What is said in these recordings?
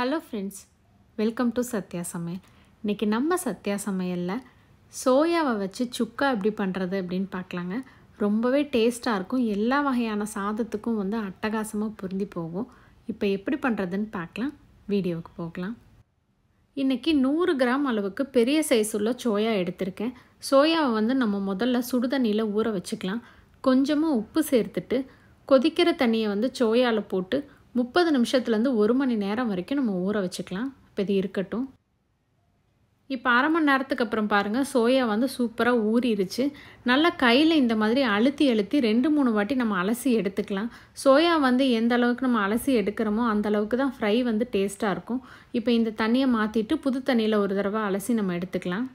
hello friends welcome to Sathya சமையல் இன்றைக்கி நம்ம சத்யா சமையலில் சோயாவை வச்சு சுக்கா எப்படி பண்ணுறது அப்படின்னு பார்க்கலாங்க ரொம்பவே டேஸ்ட்டாக இருக்கும் எல்லா வகையான சாதத்துக்கும் வந்து அட்டகாசமாக பொருந்தி போகும் இப்போ எப்படி பண்ணுறதுன்னு பார்க்கலாம் வீடியோவுக்கு போகலாம் இன்றைக்கி நூறு கிராம் அளவுக்கு பெரிய சைஸ் உள்ள சோயா எடுத்திருக்கேன் சோயாவை வந்து நம்ம முதல்ல சுடுதண்ணியில் ஊற வச்சுக்கலாம் கொஞ்சமாக உப்பு சேர்த்துட்டு கொதிக்கிற தண்ணியை வந்து சோயாவில் போட்டு முப்பது நிமிஷத்துலேருந்து ஒரு மணி நேரம் வரைக்கும் நம்ம ஊற வச்சுக்கலாம் இப்போ இது இருக்கட்டும் இப்போ அரை மணி நேரத்துக்கு அப்புறம் பாருங்கள் சோயா வந்து சூப்பராக ஊறிடுச்சு நல்லா கையில் இந்த மாதிரி அழுத்தி அழுத்தி ரெண்டு மூணு வாட்டி நம்ம அலசி எடுத்துக்கலாம் சோயா வந்து எந்த அளவுக்கு நம்ம அலசி எடுக்கிறோமோ அந்த அளவுக்கு தான் ஃப்ரை வந்து டேஸ்ட்டாக இருக்கும் இப்போ இந்த தண்ணியை மாற்றிட்டு புது தண்ணியில் ஒரு தடவை அலசி நம்ம எடுத்துக்கலாம்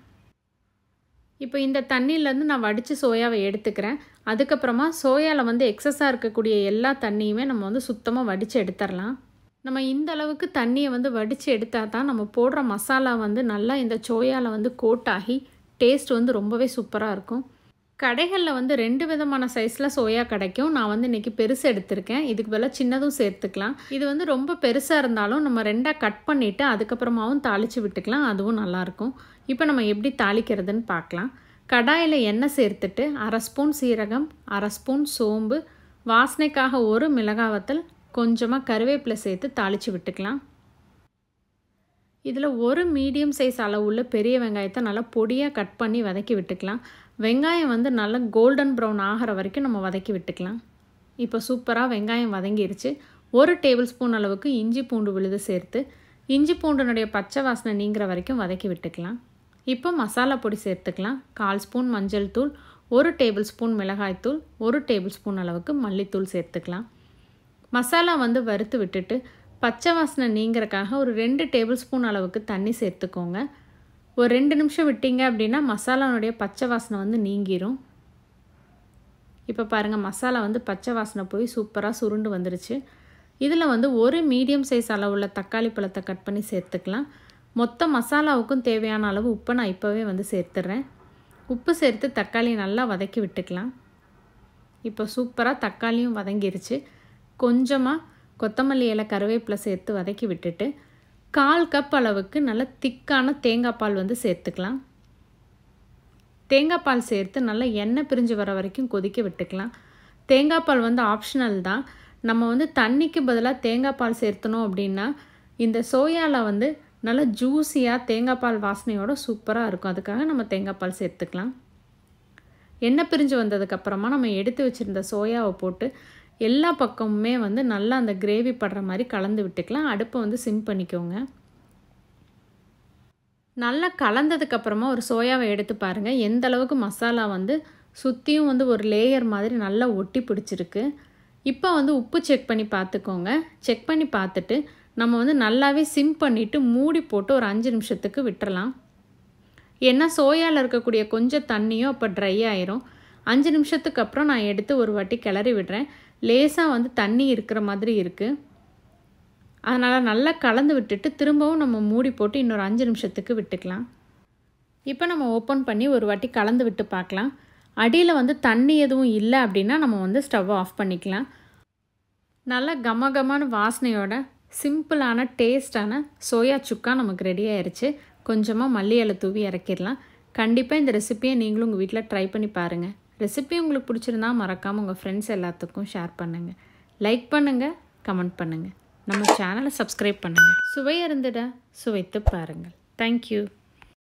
இப்போ இந்த தண்ணியிலேருந்து நான் வடித்து சோயாவை எடுத்துக்கிறேன் அதுக்கப்புறமா சோயாவில் வந்து எக்ஸஸாக இருக்கக்கூடிய எல்லா தண்ணியுமே நம்ம வந்து சுத்தமாக வடித்து எடுத்துடலாம் நம்ம இந்த அளவுக்கு தண்ணியை வந்து வடித்து எடுத்தால் தான் நம்ம போடுற மசாலா வந்து நல்லா இந்த சோயாவில் வந்து கோட்டாகி டேஸ்ட் வந்து ரொம்பவே சூப்பராக இருக்கும் கடைகளில் வந்து ரெண்டு விதமான சைஸில் சோயா கிடைக்கும் நான் வந்து இன்றைக்கி பெருசு எடுத்திருக்கேன் இதுக்கு பதிலாக சின்னதும் சேர்த்துக்கலாம் இது வந்து ரொம்ப பெருசாக இருந்தாலும் நம்ம ரெண்டாக கட் பண்ணிவிட்டு அதுக்கப்புறமாவும் தாளித்து விட்டுக்கலாம் அதுவும் நல்லாயிருக்கும் இப்போ நம்ம எப்படி தாளிக்கிறதுன்னு பார்க்கலாம் கடாயில் எண்ணெய் சேர்த்துட்டு அரை ஸ்பூன் சீரகம் அரை ஸ்பூன் சோம்பு வாசனைக்காக ஒரு மிளகாவத்தல் கொஞ்சமாக கருவேப்பிலை சேர்த்து தாளித்து விட்டுக்கலாம் இதில் ஒரு மீடியம் சைஸ் அளவுள்ள பெரிய வெங்காயத்தை நல்லா பொடியாக கட் பண்ணி வதக்கி விட்டுக்கலாம் வெங்காயம் வந்து நல்லா கோல்டன் ப்ரௌன் ஆகிற வரைக்கும் நம்ம வதக்கி விட்டுக்கலாம் இப்போ சூப்பராக வெங்காயம் வதங்கிருச்சு ஒரு டேபிள் ஸ்பூன் அளவுக்கு இஞ்சி பூண்டு விழுது சேர்த்து இஞ்சி பூண்டினுடைய பச்சை வாசனை நீங்கிற வரைக்கும் வதக்கி விட்டுக்கலாம் இப்போ மசாலா பொடி சேர்த்துக்கலாம் கால் ஸ்பூன் மஞ்சள் தூள் ஒரு டேபிள் ஸ்பூன் மிளகாய்த்தூள் ஒரு டேபிள் ஸ்பூன் அளவுக்கு மல்லித்தூள் சேர்த்துக்கலாம் மசாலா வந்து வறுத்து விட்டுட்டு பச்சை வாசனை நீங்கிறக்காக ஒரு ரெண்டு டேபிள் ஸ்பூன் அளவுக்கு தண்ணி சேர்த்துக்கோங்க ஒரு ரெண்டு நிமிஷம் விட்டீங்க அப்படின்னா மசாலானுடைய பச்சை வாசனை வந்து நீங்கிரும் இப்போ பாருங்கள் மசாலா வந்து பச்சை வாசனை போய் சூப்பராக சுருண்டு வந்துருச்சு இதில் வந்து ஒரு மீடியம் சைஸ் அளவுள்ள தக்காளி பழத்தை கட் பண்ணி சேர்த்துக்கலாம் மொத்த மசாலாவுக்கும் தேவையான அளவு உப்பை நான் இப்போவே வந்து சேர்த்துட்றேன் உப்பு சேர்த்து தக்காளி நல்லா வதக்கி விட்டுக்கலாம் இப்போ சூப்பராக தக்காளியும் வதங்கிருச்சு கொஞ்சமாக கொத்தமல்லி இலை கருவேப்பிலை சேர்த்து வதக்கி விட்டுட்டு கால் கப் அளவுக்கு நல்ல திக்கான தேங்காய் பால் வந்து சேர்த்துக்கலாம் தேங்காய் பால் சேர்த்து நல்லா எண்ணெய் பிரிஞ்சு வர வரைக்கும் கொதிக்க விட்டுக்கலாம் தேங்காய் பால் வந்து ஆப்ஷனல் தான் நம்ம வந்து தண்ணிக்கு பதிலாக தேங்காய் பால் சேர்த்தணும் அப்படின்னா இந்த சோயாவில் வந்து நல்லா ஜூஸியாக தேங்காய் பால் வாசனையோட சூப்பராக இருக்கும் அதுக்காக நம்ம தேங்காய் பால் சேர்த்துக்கலாம் எண்ணெய் பிரிஞ்சு வந்ததுக்கப்புறமா நம்ம எடுத்து வச்சுருந்த சோயாவை போட்டு எல்லா பக்கமுமே வந்து நல்லா அந்த கிரேவி படுற மாதிரி கலந்து விட்டுக்கலாம் அடுப்பை வந்து சிம் பண்ணிக்கோங்க நல்லா கலந்ததுக்கப்புறமா ஒரு சோயாவை எடுத்து பாருங்கள் எந்த அளவுக்கு மசாலா வந்து சுற்றியும் வந்து ஒரு லேயர் மாதிரி நல்லா ஒட்டி பிடிச்சிருக்கு இப்போ வந்து உப்பு செக் பண்ணி பார்த்துக்கோங்க செக் பண்ணி பார்த்துட்டு நம்ம வந்து நல்லாவே சிம் பண்ணிவிட்டு மூடி போட்டு ஒரு அஞ்சு நிமிஷத்துக்கு விட்டுறலாம் ஏன்னா சோயாவில் இருக்கக்கூடிய கொஞ்சம் தண்ணியும் அப்போ ட்ரை ஆயிரும் அஞ்சு நிமிஷத்துக்கு அப்புறம் நான் எடுத்து ஒரு வாட்டி கிளறி விடுறேன் லேசாக வந்து தண்ணி இருக்கிற மாதிரி இருக்குது அதனால் நல்லா கலந்து விட்டுட்டு திரும்பவும் நம்ம மூடி போட்டு இன்னொரு அஞ்சு நிமிஷத்துக்கு விட்டுக்கலாம் இப்போ நம்ம ஓப்பன் பண்ணி ஒரு வாட்டி கலந்து விட்டு பார்க்கலாம் அடியில் வந்து தண்ணி எதுவும் இல்லை அப்படின்னா நம்ம வந்து ஸ்டவ்வை ஆஃப் பண்ணிக்கலாம் நல்லா கம கமான வாசனையோட சிம்பிளான டேஸ்டான சோயா சுக்கா நமக்கு ரெடி ஆயிடுச்சு கொஞ்சமாக மல்லி தூவி இறக்கிடலாம் கண்டிப்பாக இந்த ரெசிப்பியை நீங்களும் உங்கள் வீட்டில் ட்ரை பண்ணி பாருங்கள் ரெசிபி உங்களுக்கு பிடிச்சிருந்தா மறக்காமல் உங்கள் ஃப்ரெண்ட்ஸ் எல்லாத்துக்கும் ஷேர் பண்ணுங்கள் லைக் பண்ணுங்கள் கமெண்ட் பண்ணுங்கள் நம்ம சேனலை சப்ஸ்கிரைப் பண்ணுங்கள் சுவை அருந்திட சுவைத்து பாருங்கள் தேங்க்யூ